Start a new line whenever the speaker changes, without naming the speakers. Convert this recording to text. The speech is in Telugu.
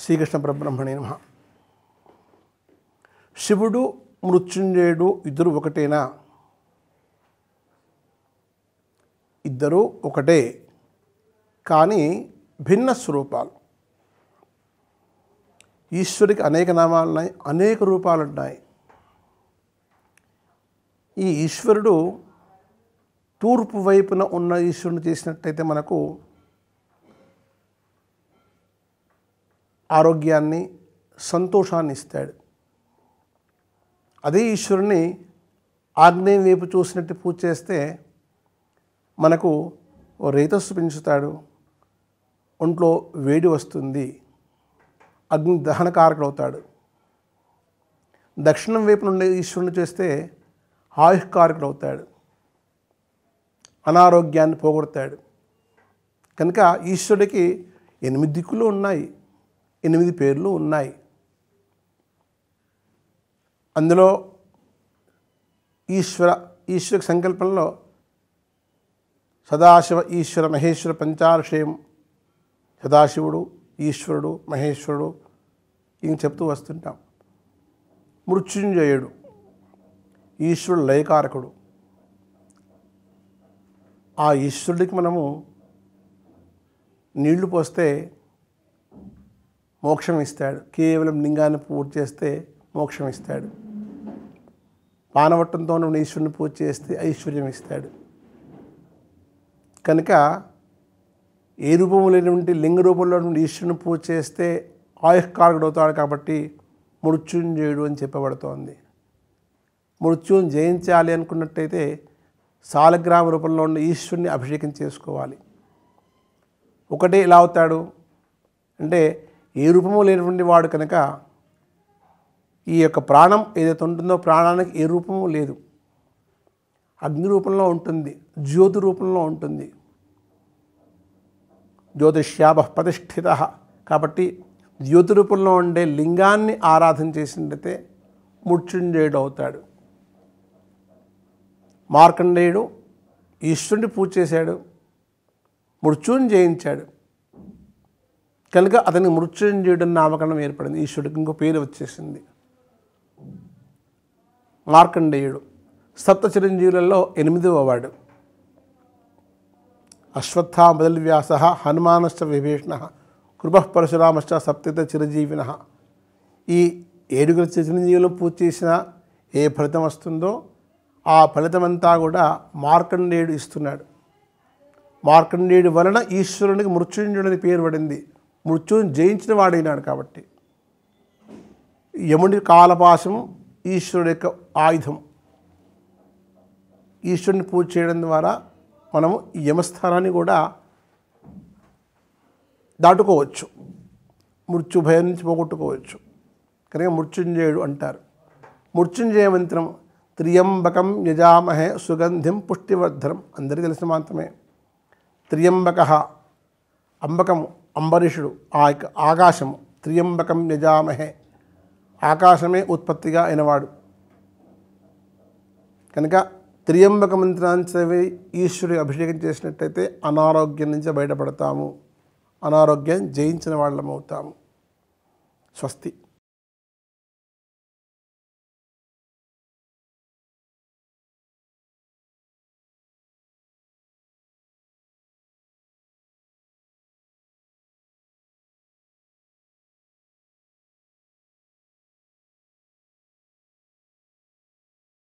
శ్రీకృష్ణ పరబ్రహ్మణే నమ శివుడు మృత్యుంజయుడు ఇద్దరు ఒకటేనా ఇద్దరు ఒకటే కానీ భిన్న స్వరూపాలు ఈశ్వరికి అనేక నామాలు ఉన్నాయి అనేక రూపాలు ఉన్నాయి ఈ ఈశ్వరుడు తూర్పు వైపున ఉన్న ఈశ్వరుని చేసినట్టయితే మనకు ఆరోగ్యాన్ని సంతోషాన్ని ఇస్తాడు అదే ఈశ్వరుని ఆగ్నేయం వైపు చూసినట్టు పూజ చేస్తే మనకు ఓ రేతస్సు పెంచుతాడు ఒంట్లో వేడి వస్తుంది అగ్ని దహనకారకుడు అవుతాడు దక్షిణం వైపు నుండి ఈశ్వరుని చేస్తే ఆయుష్కారకుడు అవుతాడు అనారోగ్యాన్ని పోగొడతాడు కనుక ఈశ్వరుడికి ఎనిమిది దిక్కులు ఉన్నాయి ఎనిమిది పేర్లు ఉన్నాయి అందులో ఈశ్వర ఈశ్వర సంకల్పంలో సదాశివ ఈశ్వర మహేశ్వర పంచార్షయం సదాశివుడు ఈశ్వరుడు మహేశ్వరుడు ఇంక చెప్తూ వస్తుంటాం మృత్యుంజయుడు ఈశ్వరుడు లయకారకుడు ఆ ఈశ్వరుడికి మనము నీళ్లు పోస్తే మోక్షం ఇస్తాడు కేవలం లింగాన్ని పూజ చేస్తే మోక్షం ఇస్తాడు పానవట్టంతో ఉన్న ఈశ్వరుని పూజ చేస్తే ఐశ్వర్యం ఇస్తాడు కనుక ఏ రూపము లేనివంటి లింగ రూపంలో ఈశ్వరుని పూజ చేస్తే ఆయుష్కారకుడు అవుతాడు కాబట్టి మృత్యుంజయుడు అని చెప్పబడుతోంది మృత్యుని జయించాలి అనుకున్నట్టయితే సాలగ్రామ రూపంలో ఉన్న ఈశ్వరుని అభిషేకం చేసుకోవాలి ఒకటే ఇలా అవుతాడు అంటే ఏ రూపము లేనటువంటి వాడు కనుక ఈ యొక్క ప్రాణం ఏదైతే ఉంటుందో ప్రాణానికి ఏ రూపము లేదు అగ్ని రూపంలో ఉంటుంది జ్యోతి రూపంలో ఉంటుంది జ్యోతిష్యాభ ప్రతిష్ఠిత కాబట్టి జ్యోతి రూపంలో ఉండే లింగాన్ని ఆరాధన చేసినట్లయితే ముత్యుంజయుడు అవుతాడు మార్కండేయుడు ఈశ్వరుని పూజ చేశాడు మృత్యుని జయించాడు కనుక అతనికి మృత్యుంజయుడన్న నామకరణం ఏర్పడింది ఈశ్వరుడికి ఇంకో పేరు వచ్చేసింది మార్కండేయుడు సప్త చిరంజీవులలో ఎనిమిదవ వాడు అశ్వత్థ మొదల్వ్యాస హనుమానశ్చ విభీషణ కృప పరశురామశ్చ చిరంజీవిన ఈ ఏడుగుల చిరంజీవులు పూజ చేసిన ఏ ఫలితం వస్తుందో ఆ ఫలితమంతా కూడా మార్కండేయుడు ఇస్తున్నాడు మార్కండేయుడు వలన ఈశ్వరునికి మృత్యుంజుడని పేరు పడింది మృత్యుని జయించిన వాడైనాడు కాబట్టి యముడి కాలపాశం ఈశ్వరుడు యొక్క ఆయుధం ఈశ్వరుని పూజ చేయడం ద్వారా మనము యమస్థానాన్ని కూడా దాటుకోవచ్చు మృత్యు భయం నుంచి పోగొట్టుకోవచ్చు కనుక మృత్యుంజయుడు అంటారు మృత్యుంజయ మంత్రం త్రియంబకం యజామహే సుగంధిం పుష్టివర్ధనం అందరికీ తెలిసిన మాత్రమే త్రియంబక అంబకము అంబరీషుడు ఆ యొక్క ఆకాశము త్రియంబకం నిజామహే ఆకాశమే ఉత్పత్తిగా అయినవాడు కనుక త్రియంబక మంత్రాన్ని ఈశ్వరుడు అభిషేకం చేసినట్టయితే అనారోగ్యం నుంచి బయటపడతాము అనారోగ్యం జయించిన వాళ్ళమవుతాము స్వస్తి